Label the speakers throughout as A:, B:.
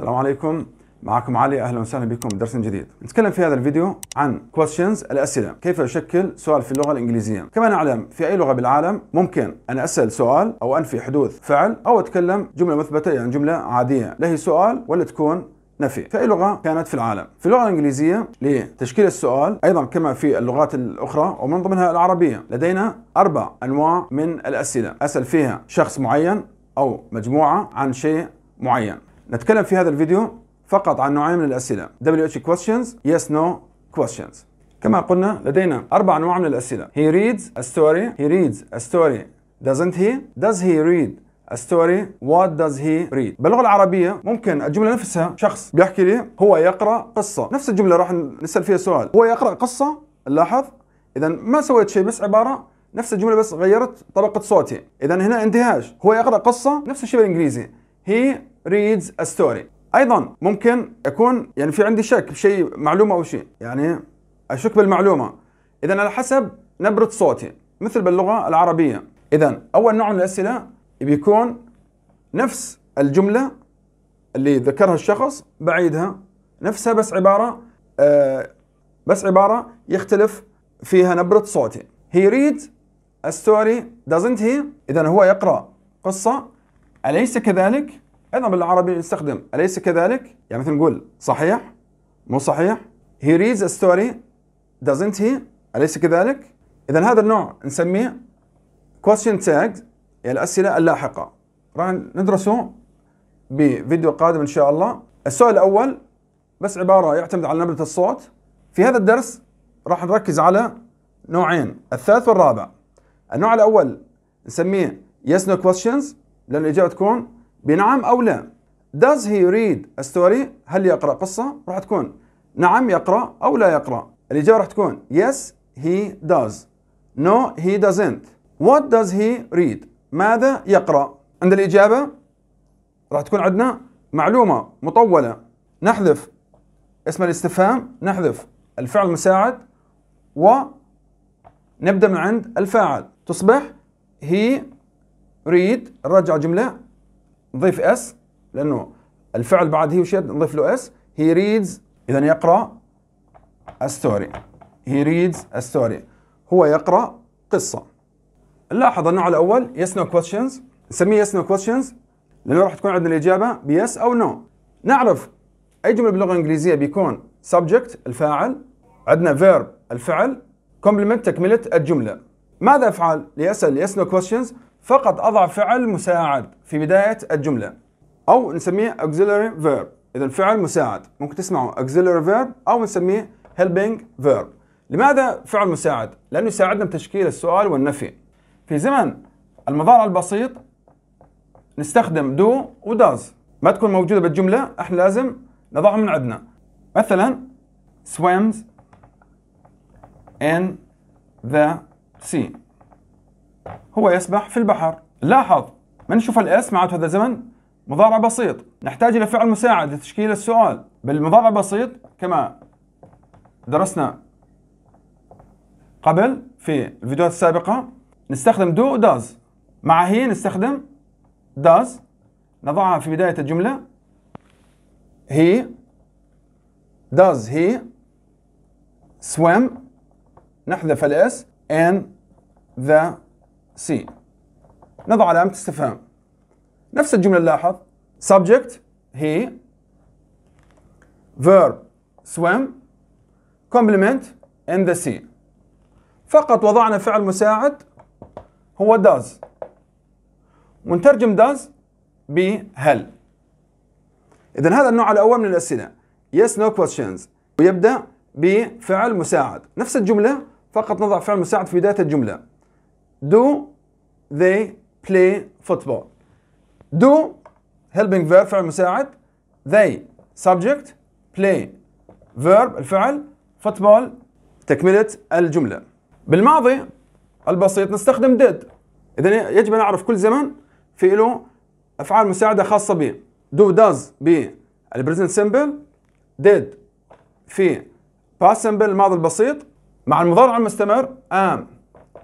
A: السلام عليكم معكم علي اهلا وسهلا بكم بدرس جديد نتكلم في هذا الفيديو عن questions الاسئله كيف اشكل سؤال في اللغه الانجليزيه كما نعلم في اي لغه بالعالم ممكن ان اسال سؤال او انفي حدوث فعل او اتكلم جمله مثبته يعني جمله عاديه لا هي سؤال ولا تكون نفي في أي لغة كانت في العالم في اللغة الإنجليزية لتشكيل السؤال أيضا كما في اللغات الأخرى ومن ضمنها العربية لدينا أربع أنواع من الأسئلة أسأل فيها شخص معين أو مجموعة عن شيء معين نتكلم في هذا الفيديو فقط عن نوعين من الأسئلة WH questions yes no questions كما قلنا لدينا أربع أنواع من الأسئلة He reads a story He reads a story Doesn't he? Does he read a story? What does he read? باللغة العربية ممكن الجملة نفسها شخص بيحكي لي هو يقرأ قصة نفس الجملة راح نسأل فيها سؤال هو يقرأ قصة لاحظ إذا ما سويت شيء بس عبارة نفس الجملة بس غيرت طبقة صوتي إذا هنا اندهاش هو يقرأ قصة نفس الشيء بالإنجليزي He reads a story ايضا ممكن اكون يعني في عندي شك بشيء معلومه او شيء يعني اشك بالمعلومه اذا على حسب نبره صوتي مثل باللغه العربيه اذا اول نوع من الاسئله بيكون نفس الجمله اللي ذكرها الشخص بعيدها نفسها بس عباره آه بس عباره يختلف فيها نبره صوتي he reads a story doesn't he اذا هو يقرا قصه اليس كذلك ايضا بالعربي يستخدم اليس كذلك يعني مثلا نقول صحيح مو صحيح he reads a story doesn't he اليس كذلك اذا هذا النوع نسميه question tag يعني الاسئله اللاحقه راح ندرسه بفيديو قادم ان شاء الله السؤال الاول بس عباره يعتمد على نبره الصوت في هذا الدرس راح نركز على نوعين الثالث والرابع النوع الاول نسميه yes no questions لان الاجابه تكون بنعم أو لا Does he read a story هل يقرأ قصة راح تكون نعم يقرأ أو لا يقرأ الإجابة راح تكون Yes he does No he doesn't What does he read ماذا يقرأ عند الإجابة راح تكون عندنا معلومة مطولة نحذف اسم الاستفهام نحذف الفعل المساعد نبدأ من عند الفاعل تصبح he read نرجع جملة نضيف اس لانه الفعل بعد هي وشيد نضيف له اس هي ريدز اذا يقرا ستوري هي ريدز ستوري هو يقرا قصه نلاحظ النوع الاول يس نو كويشنز نسميه يس نو كويشنز لانه راح تكون عندنا الاجابه بيس او نو نعرف اي جمله باللغه الانجليزيه بيكون سبجكت الفاعل عندنا فيرب الفعل كومبلمنت تكمله الجمله ماذا افعل ليسال يس نو كويشنز فقط أضع فعل مساعد في بداية الجملة أو نسميه auxiliary verb إذا فعل مساعد ممكن تسمعه auxiliary verb أو نسميه helping verb لماذا فعل مساعد؟ لأنه يساعدنا بتشكيل السؤال والنفي في زمن المضارع البسيط نستخدم do و does ما تكون موجودة بالجملة احنا لازم نضعها من عندنا مثلا swims in the sea هو يسبح في البحر لاحظ ما نشوف الاس معناته هذا زمن مضارع بسيط نحتاج الى فعل مساعد لتشكيل السؤال بالمضارع بسيط كما درسنا قبل في الفيديوهات السابقة نستخدم دو داز مع هي نستخدم داز نضعها في بداية الجملة هي does he swim نحذف الاس in the سي نضع علامة استفهام نفس الجملة نلاحظ subject he verb swim complement in the sea فقط وضعنا فعل مساعد هو does ونترجم does بهل إذا هذا النوع الأول من الأسئلة yes no questions ويبدأ بفعل مساعد نفس الجملة فقط نضع فعل مساعد في بداية الجملة Do they play football? Do helping verb فعل مساعد they subject play verb الفعل football تكملة الجملة بالماضي البسيط نستخدم did إذا يجب أن نعرف كل زمن في له أفعال مساعدة خاصة به do does بالبريزنت simple did في past simple الماضي البسيط مع المضارع المستمر am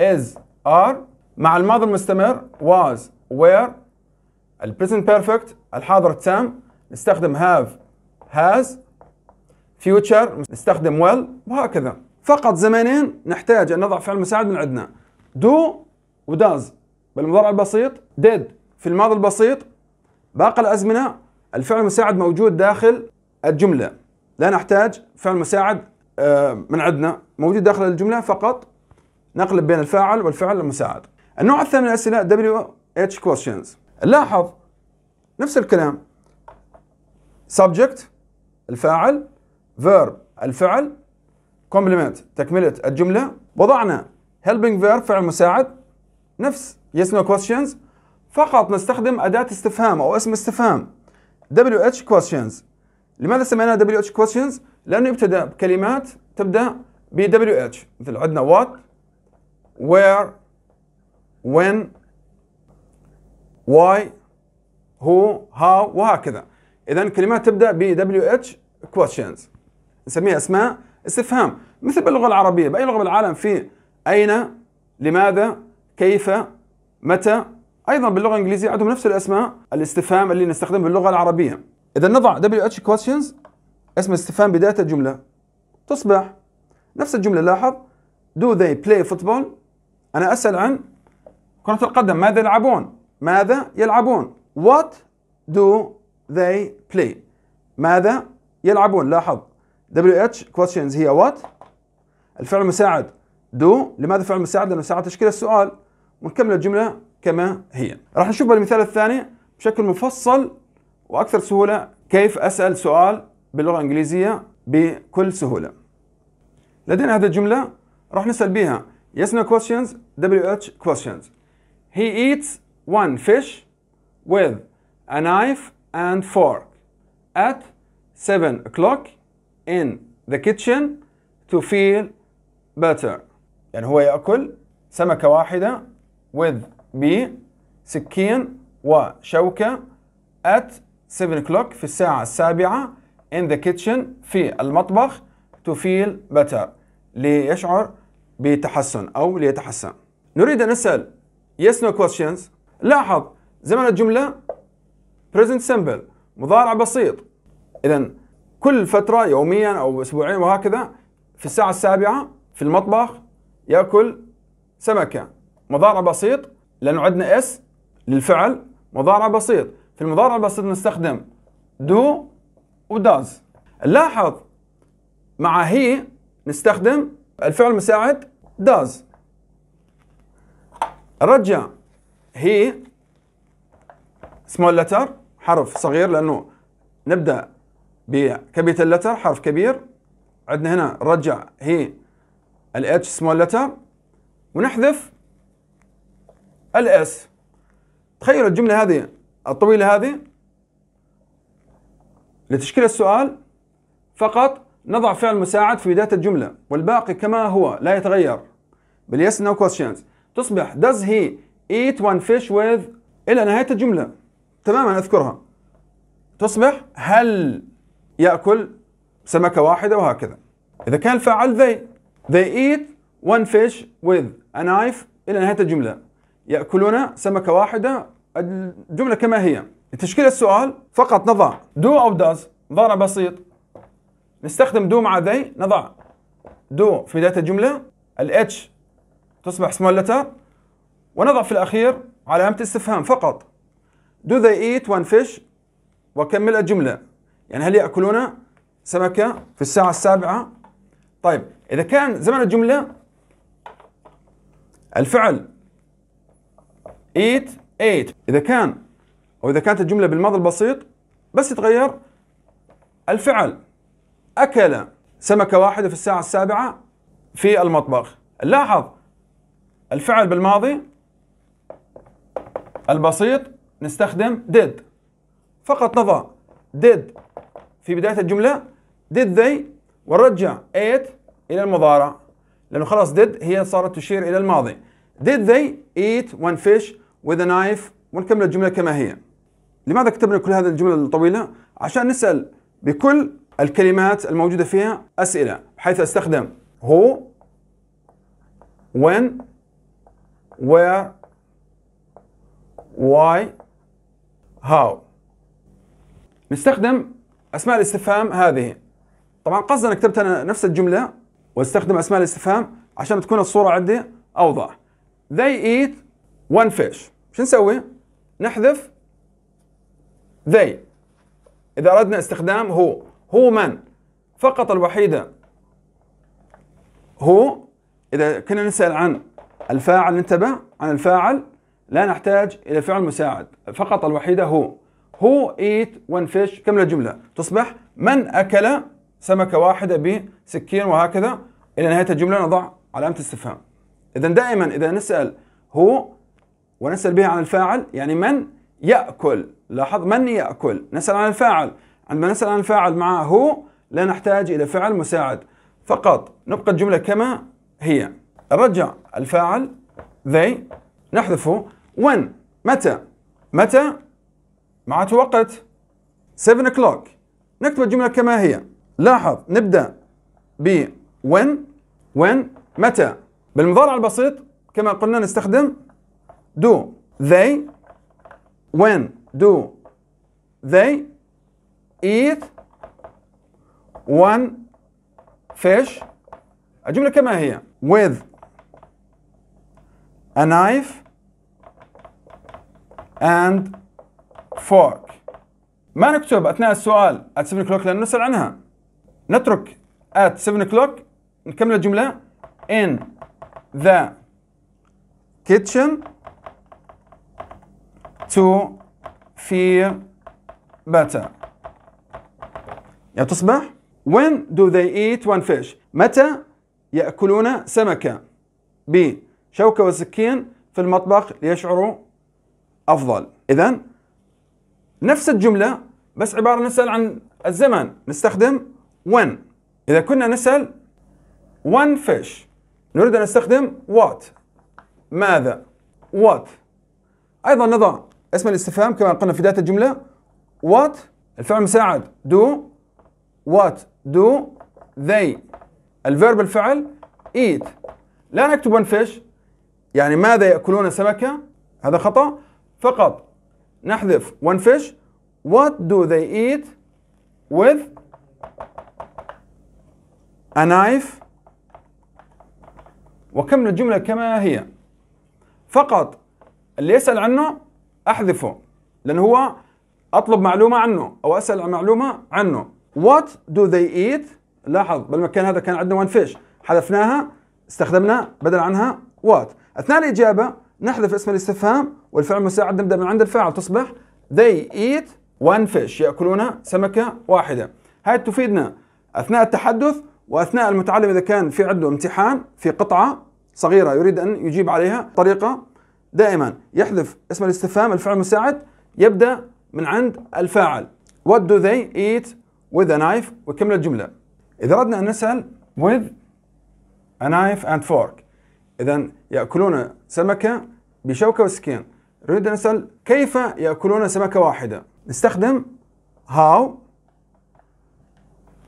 A: is ار مع الماضي المستمر was were البريزنت بيرفكت الحاضر التام نستخدم have has future نستخدم well وهكذا فقط زمانين نحتاج ان نضع فعل مساعد من عندنا do وداز بالمضارع البسيط did في الماضي البسيط باقي الازمنه الفعل المساعد موجود داخل الجمله لا نحتاج فعل مساعد آه، من عندنا موجود داخل الجمله فقط نقلب بين الفاعل والفعل المساعد النوع الثاني من الأسئلة WH questions نلاحظ نفس الكلام subject الفاعل verb الفعل complement تكملة الجملة وضعنا helping verb فعل مساعد نفس yes no questions فقط نستخدم أداة استفهام أو اسم استفهام WH questions لماذا سميناها WH questions؟ لأنه يبتدأ بكلمات تبدأ ب WH مثل عندنا what where when why who how وهكذا اذا كلمات تبدا ب WH questions نسميها اسماء استفهام مثل باللغه العربيه باي لغه بالعالم في اين لماذا كيف متى ايضا باللغه الانجليزيه عندهم نفس الاسماء الاستفهام اللي نستخدمه باللغه العربيه اذا نضع WH questions اسم استفهام بدايه الجمله تصبح نفس الجمله لاحظ do they play football أنا أسأل عن كرة القدم ماذا يلعبون؟ ماذا يلعبون؟ What do they play؟ ماذا يلعبون؟ لاحظ WH questions هي what؟ الفعل المساعد do لماذا فعل مساعد؟ لأنه ساعد تشكيل السؤال ونكمل الجملة كما هي. راح نشوف المثال الثاني بشكل مفصل وأكثر سهولة كيف أسأل سؤال باللغة الإنجليزية بكل سهولة. لدينا هذه الجملة راح نسأل بها Yes, no questions, WH questions. He eats one fish with a knife and fork at 7 o'clock in the kitchen to feel better. يعني هو يأكل سمكة واحدة with سكين وشوكة at 7 o'clock في الساعة السابعة in the kitchen في المطبخ to feel better ليشعر بتحسن أو ليتحسن نريد أن نسأل yes no questions لاحظ زمن الجملة present simple مضارع بسيط إذا كل فترة يوميا أو أسبوعيا وهكذا في الساعة السابعة في المطبخ يأكل سمكة مضارع بسيط لأنه عندنا اس للفعل مضارع بسيط في المضارع البسيط نستخدم do وداز لاحظ مع هي نستخدم الفعل المساعد does رجع هي small letter حرف صغير لانه نبدا بكبيره letter حرف كبير عندنا هنا رجع هي الاتش سمول لتر ونحذف الاس تخيلوا الجمله هذه الطويله هذه لتشكيل السؤال فقط نضع فعل مساعد في بداية الجملة والباقي كما هو لا يتغير بال yes no questions تصبح does he eat one fish with إلى نهاية الجملة تماما أذكرها تصبح هل يأكل سمكة واحدة وهكذا إذا كان الفاعل they they eat one fish with a knife إلى نهاية الجملة يأكلون سمكة واحدة الجملة كما هي لتشكيل السؤال فقط نضع do أو does ضرب بسيط نستخدم دو مع ذي نضع دو في بداية الجملة الاتش تصبح small letter ونضع في الأخير علامة استفهام فقط Do they eat one fish؟ وكمل الجملة يعني هل يأكلون سمكة في الساعة السابعة؟ طيب إذا كان زمن الجملة الفعل eat eat إذا كان أو إذا كانت الجملة بالماضي البسيط بس يتغير الفعل أكل سمكة واحدة في الساعة السابعة في المطبخ لاحظ الفعل بالماضي البسيط نستخدم did فقط نضع did في بداية الجملة did they ونرجع ate إلى المضارع لأنه خلاص did هي صارت تشير إلى الماضي did they eat one fish with a knife ونكمل الجملة كما هي لماذا كتبنا كل هذه الجملة الطويلة؟ عشان نسأل بكل الكلمات الموجودة فيها أسئلة حيث أستخدم who when where why how نستخدم أسماء الاستفهام هذه طبعا قصدنا كتبت أنا نفس الجملة واستخدم أسماء الاستفهام عشان تكون الصورة عندي أوضح they eat one fish شو نسوي؟ نحذف they إذا أردنا استخدام هو هو من فقط الوحيدة هو إذا كنا نسأل عن الفاعل انتبه عن الفاعل لا نحتاج إلى فعل مساعد فقط الوحيدة هو هو eat one fish كمل الجملة تصبح من أكل سمكة واحدة بسكين وهكذا إلى نهاية الجملة نضع علامة استفهام إذا دائما إذا نسأل هو ونسأل به عن الفاعل يعني من يأكل لاحظ من يأكل نسأل عن الفاعل عندما نسأل عن الفاعل مع هو لا نحتاج إلى فعل مساعد فقط نبقى الجملة كما هي رجع الفاعل they نحذفه when متى متى معناته وقت 7 o'clock نكتب الجملة كما هي لاحظ نبدأ ب when when متى بالمضارع البسيط كما قلنا نستخدم do they when do they eat one fish الجملة كما هي with a knife and fork ما نكتب أثناء السؤال at 7 o'clock لأنه نسأل عنها نترك at 7 o'clock نكمل الجملة in the kitchen to feel better يعني تصبح when do they eat one fish متى يأكلون سمكة ب شوكة وسكين في المطبخ ليشعروا أفضل إذا نفس الجملة بس عبارة نسأل عن الزمن نستخدم when إذا كنا نسأل one fish نريد أن نستخدم what ماذا what أيضا نضع اسم الاستفهام كما قلنا في بداية الجملة what الفعل مساعد do What do they الفيرب الفعل eat لا نكتب fish يعني ماذا يأكلون سمكة هذا خطأ فقط نحذف one fish What do they eat with a knife وكمل الجملة كما هي فقط اللي يسأل عنه أحذفه لأنه هو أطلب معلومة عنه أو أسأل عن معلومة عنه وات دو ذي ايت لاحظ بالمكان هذا كان عندنا وان فيش حذفناها استخدمنا بدل عنها وات اثناء الاجابه نحذف اسم الاستفهام والفعل المساعد نبدا من عند الفاعل تصبح they eat one fish ياكلون سمكه واحده هاي تفيدنا اثناء التحدث واثناء المتعلم اذا كان في عنده امتحان في قطعه صغيره يريد ان يجيب عليها طريقه دائما يحذف اسم الاستفهام الفعل المساعد يبدا من عند الفاعل what do they eat with a knife وكمل الجملة إذا أردنا أن نسأل with a knife and fork إذا يأكلون سمكة بشوكة وسكين نريد أن نسأل كيف يأكلون سمكة واحدة نستخدم how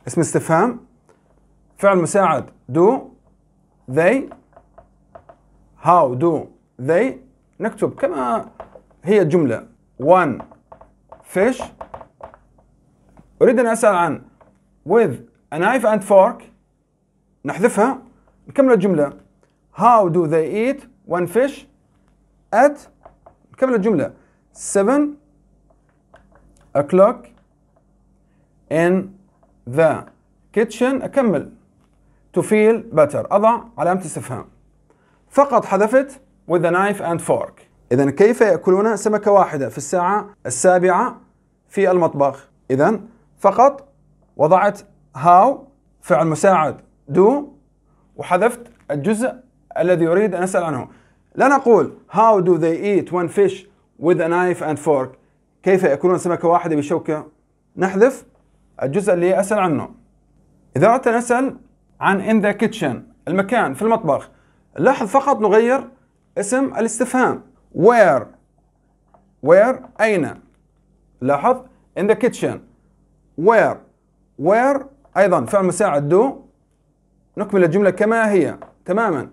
A: اسم استفهام فعل مساعد do they how do they نكتب كما هي الجملة one fish أريد أن أسأل عن with a knife and fork نحذفها نكمل الجملة How do they eat one fish at نكمل الجملة 7 o'clock in the kitchen أكمل to feel better أضع علامة استفهام فقط حذفت with a knife and fork إذا كيف يأكلون سمكة واحدة في الساعة السابعة في المطبخ إذا فقط وضعت هاو فعل مساعد دو وحذفت الجزء الذي أريد أن أسأل عنه لا نقول how do they eat one fish with a knife and fork كيف يأكلون سمكة واحدة بشوكة نحذف الجزء اللي أسأل عنه إذا أردت أن أسأل عن in the kitchen المكان في المطبخ لاحظ فقط نغير اسم الاستفهام where where أين لاحظ in the kitchen where where أيضا فعل مساعد do نكمل الجملة كما هي تماما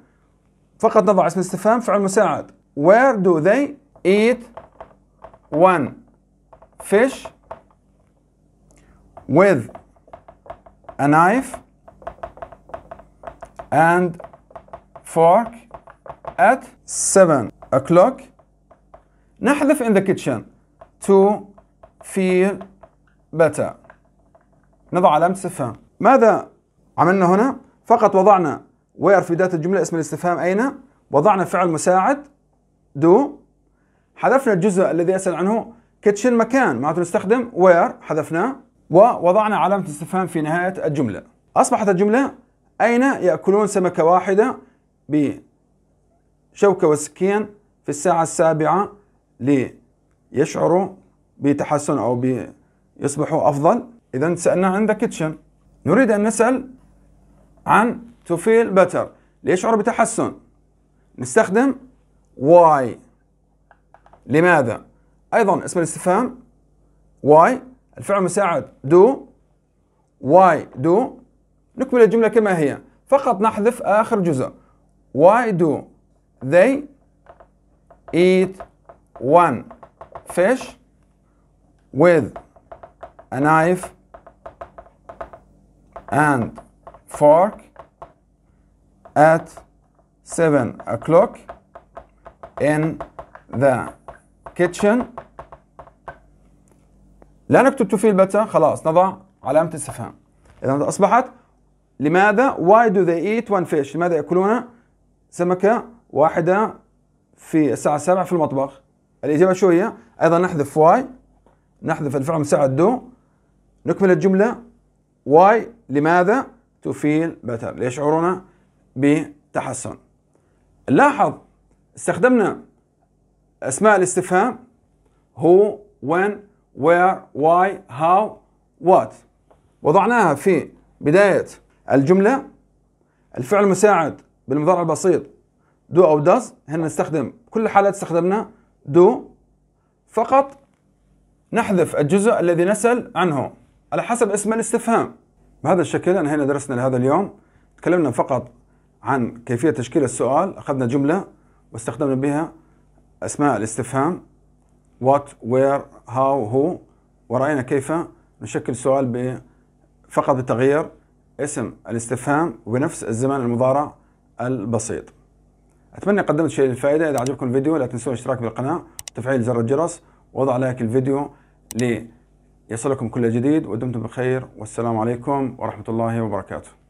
A: فقط نضع اسم استفهام فعل مساعد where do they eat one fish with a knife and fork at 7 o'clock نحذف in the kitchen to feel better نضع علامة استفهام ماذا عملنا هنا؟ فقط وضعنا وير في بداية الجملة اسم الاستفهام أين؟ وضعنا فعل مساعد دو حذفنا الجزء الذي أسأل عنه كيتشن مكان معناته نستخدم وير حذفناه ووضعنا علامة استفهام في نهاية الجملة أصبحت الجملة أين يأكلون سمكة واحدة بشوكة وسكين في الساعة السابعة ليشعروا بتحسن أو بيصبحوا أفضل إذا سألنا عن ذا كيتشن نريد أن نسأل عن to feel better ليشعر بتحسن نستخدم why لماذا أيضا اسم الاستفهام why الفعل المساعد do why do نكمل الجملة كما هي فقط نحذف آخر جزء why do they eat one fish with a knife and fork at 7 o'clock in the kitchen لا نكتب to feel better خلاص نضع علامة استفهام إذا أصبحت لماذا why do they eat one fish لماذا يأكلون سمكة واحدة في الساعة السابعة في المطبخ الإجابة شو هي أيضا نحذف why نحذف الفعل مساعد do نكمل الجملة واي لماذا to feel better ليشعرون بتحسن لاحظ استخدمنا أسماء الاستفهام هو when where why how what وضعناها في بداية الجملة الفعل المساعد بالمضارع البسيط do أو does هنا نستخدم كل الحالات استخدمنا do فقط نحذف الجزء الذي نسأل عنه على حسب اسم الاستفهام بهذا الشكل انهينا درسنا لهذا اليوم تكلمنا فقط عن كيفية تشكيل السؤال أخذنا جملة واستخدمنا بها أسماء الاستفهام what, where, how, who ورأينا كيف نشكل سؤال فقط بتغيير اسم الاستفهام وبنفس الزمان المضارع البسيط أتمنى قدمت شيء للفائدة إذا عجبكم الفيديو لا تنسوا الاشتراك بالقناة وتفعيل زر الجرس ووضع لايك الفيديو لي يصلكم كل جديد ودمتم بخير والسلام عليكم ورحمة الله وبركاته